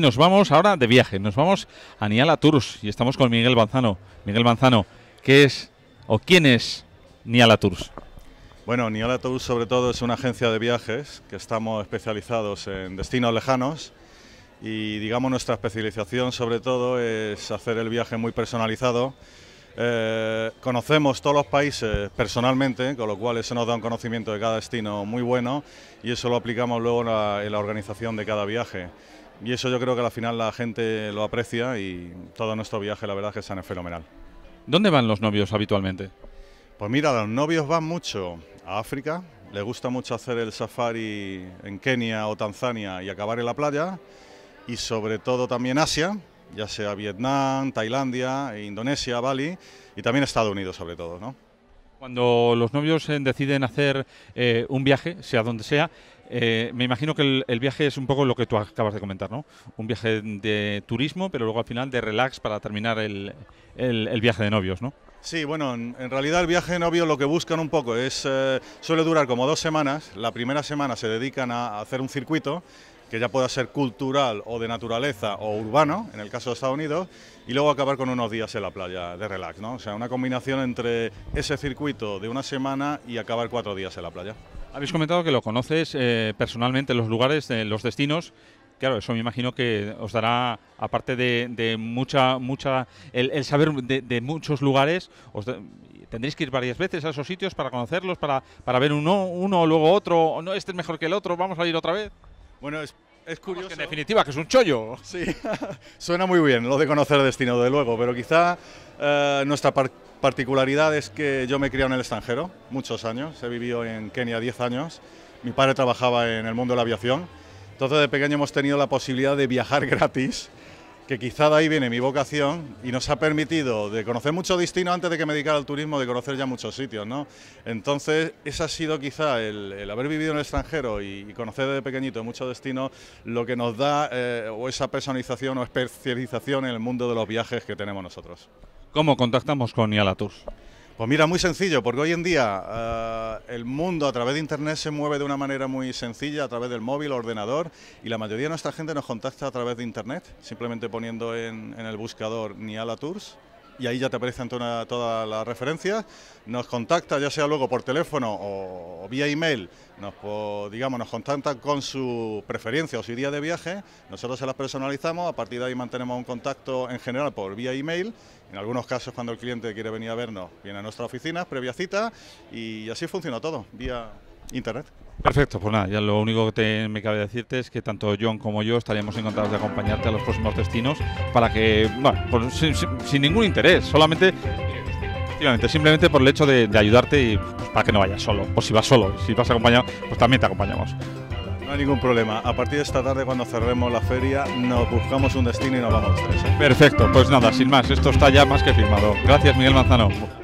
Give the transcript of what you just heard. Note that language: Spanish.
Nos vamos ahora de viaje, nos vamos a Niala Tours y estamos con Miguel Banzano. Miguel Banzano, ¿qué es o quién es Niala Tours? Bueno, Niala Tours sobre todo es una agencia de viajes que estamos especializados en destinos lejanos y digamos nuestra especialización sobre todo es hacer el viaje muy personalizado. Eh, conocemos todos los países personalmente, con lo cual eso nos da un conocimiento de cada destino muy bueno y eso lo aplicamos luego en la organización de cada viaje y eso yo creo que al final la gente lo aprecia y todo nuestro viaje la verdad es que sale fenomenal. ¿Dónde van los novios habitualmente? Pues mira, los novios van mucho a África, les gusta mucho hacer el safari en Kenia o Tanzania y acabar en la playa y sobre todo también Asia, ya sea Vietnam, Tailandia, e Indonesia, Bali y también Estados Unidos sobre todo, ¿no? Cuando los novios eh, deciden hacer eh, un viaje, sea donde sea, eh, me imagino que el, viaje es un poco lo que tú acabas de comentar, ¿no? Un viaje de turismo, pero luego al final de relax para terminar el, viaje de novios, ¿no? Sí, bueno, en, realidad el viaje de novios lo que buscan un poco es, eh, suele durar como dos semanas, la primera semana se dedican a, a hacer un circuito, que ya pueda ser cultural o de naturaleza o urbano, en el caso de Estados Unidos, y luego acabar con unos días en la playa de relax, ¿no? O sea, una combinación entre ese circuito de una semana y acabar cuatro días en la playa. Habéis comentado que lo conoces eh, personalmente, los lugares, los destinos. Claro, eso me imagino que os dará, aparte de, mucha, mucha, el, saber de, muchos lugares, os tendréis que ir varias veces a esos sitios para conocerlos, para, para ver uno, uno, luego otro, no, este es mejor que el otro, vamos a ir otra vez. Bueno, es es curioso. en definitiva, que es un chollo. Sí, suena muy bien lo de conocer destino, de luego, pero quizá eh, nuestra particularidad es que yo me he en el extranjero muchos años. He vivido en Kenia 10 años. Mi padre trabajaba en el mundo de la aviación. Entonces, de pequeño hemos tenido la posibilidad de viajar gratis que quizá de ahí viene mi vocación y nos ha permitido de conocer mucho destino antes de que me dedicara al turismo, de conocer ya muchos sitios, ¿no? Entonces, ese ha sido quizá el, haber vivido en el extranjero y, conocer desde pequeñito mucho destinos lo que nos da eh, o esa personalización o especialización en el mundo de los viajes que tenemos nosotros. ¿Cómo contactamos con Iala pues mira, muy sencillo, porque hoy en día eh, el mundo a través de Internet se mueve de una manera muy sencilla, a través del móvil, ordenador, y la mayoría de nuestra gente nos contacta a través de Internet, simplemente poniendo en, en el buscador Niala Tours y ahí ya te aparecen todas las referencias. Nos contacta, ya sea luego por teléfono o, vía email, nos, digamos, nos contacta con su preferencia o su día de viaje. Nosotros se las personalizamos, a partir de ahí mantenemos un contacto en general por vía email. En algunos casos, cuando el cliente quiere venir a vernos, viene a nuestra oficina, previa cita, y así funciona todo, vía. Internet. Perfecto, pues nada, ya lo único que me cabe decirte es que tanto John como yo estaríamos encantados de acompañarte a los próximos destinos para que, sin, ningún interés, solamente, simplemente por el hecho de, ayudarte y pues, para que no vayas solo, o si vas solo, si vas acompañado, pues también te acompañamos. No hay ningún problema. A partir de esta tarde, cuando cerremos la feria, nos buscamos un destino y nos vamos tres. ¿eh? Perfecto, pues nada, sin más, esto está ya más que firmado. Gracias, Miguel Manzano.